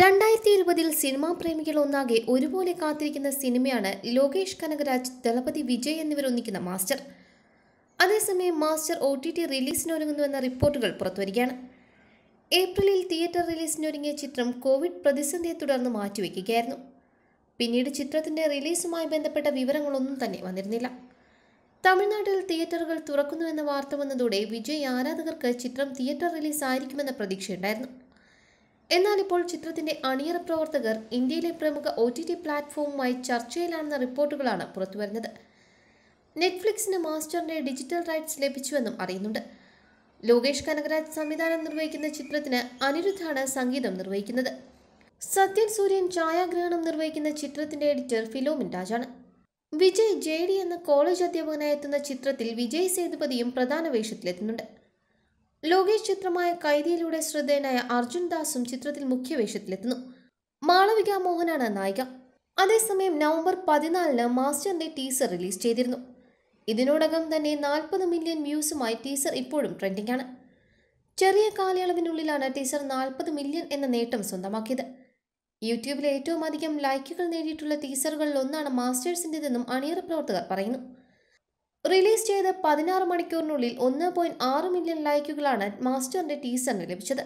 രണ്ടായിരത്തി ഇരുപതിൽ സിനിമാ പ്രേമികൾ ഒന്നാകെ ഒരുപോലെ കാത്തിരിക്കുന്ന സിനിമയാണ് ലോകേഷ് കനകരാജ് ദളപതി വിജയ് എന്നിവരൊന്നിക്കുന്ന മാസ്റ്റർ അതേസമയം മാസ്റ്റർ ഒ ടി ടി റിലീസിനൊരുങ്ങുന്നുവെന്ന റിപ്പോർട്ടുകൾ പുറത്തുവരികയാണ് ഏപ്രിലിൽ തിയേറ്റർ റിലീസിനൊരുങ്ങിയ ചിത്രം കോവിഡ് പ്രതിസന്ധിയെ തുടർന്ന് മാറ്റിവെക്കുകയായിരുന്നു പിന്നീട് ചിത്രത്തിന്റെ റിലീസുമായി ബന്ധപ്പെട്ട വിവരങ്ങളൊന്നും തന്നെ വന്നിരുന്നില്ല തമിഴ്നാട്ടിൽ തിയേറ്ററുകൾ തുറക്കുന്നുവെന്ന വാർത്ത വന്നതോടെ വിജയ് ആരാധകർക്ക് ചിത്രം തിയേറ്റർ റിലീസ് ആയിരിക്കുമെന്ന പ്രതീക്ഷയുണ്ടായിരുന്നു എന്നാൽ ഇപ്പോൾ ചിത്രത്തിന്റെ അണിയറ പ്രവർത്തകർ ഇന്ത്യയിലെ പ്രമുഖ ഒ ടി ടി പ്ലാറ്റ്ഫോമുമായി ചർച്ചയിലാണെന്ന റിപ്പോർട്ടുകളാണ് പുറത്തുവരുന്നത് നെറ്റ്ഫ്ലിക്സിന് മാസ്റ്ററിന്റെ ഡിജിറ്റൽ റൈറ്റ്സ് ലഭിച്ചുവെന്നും അറിയുന്നുണ്ട് ലോകേഷ് കനകരാജ് സംവിധാനം നിർവഹിക്കുന്ന ചിത്രത്തിന് അനിരുദ്ധാണ് സംഗീതം നിർവഹിക്കുന്നത് സത്യൻ സൂര്യൻ ഛായാഗ്രഹണം നിർവഹിക്കുന്ന ചിത്രത്തിന്റെ എഡിറ്റർ ഫിലോമിൻ രാജാണ് വിജയ് ജെ ഡി എന്ന കോളേജ് അധ്യാപകനായെത്തുന്ന ചിത്രത്തിൽ വിജയ് സേതുപതിയും പ്രധാന വേഷത്തിലെത്തുന്നുണ്ട് ലോകേഷ് ചിത്രമായ കൈതിയിലൂടെ ശ്രദ്ധേയനായ അർജുൻ ദാസും ചിത്രത്തിൽ മുഖ്യവേഷത്തിലെത്തുന്നു മാളവിക മോഹനാണ് നായിക അതേസമയം നവംബർ പതിനാലിന് മാസ്റ്ററിന്റെ ടീസർ റിലീസ് ചെയ്തിരുന്നു ഇതിനോടകം തന്നെ നാൽപ്പത് മില്യൺ വ്യൂസുമായി ടീസർ ഇപ്പോഴും ട്രെൻഡിംഗ് ആണ് ചെറിയ കാലയളവിനുള്ളിലാണ് ടീസർ നാൽപ്പത് മില്യൺ എന്ന നേട്ടം സ്വന്തമാക്കിയത് യൂട്യൂബിൽ ഏറ്റവും അധികം ലൈക്കുകൾ നേടിയിട്ടുള്ള ടീസറുകളിൽ ഒന്നാണ് മാസ്റ്റേഴ്സിൻ്റെതെന്നും അണിയറ പ്രവർത്തകർ പറയുന്നു റിലീസ് ചെയ്ത് പതിനാറ് മണിക്കൂറിനുള്ളിൽ ഒന്ന് പോയിന്റ് ആറ് മില്യൺ ലൈക്കുകളാണ് മാസ്റ്ററിന്റെ ടീസറിന് ലഭിച്ചത്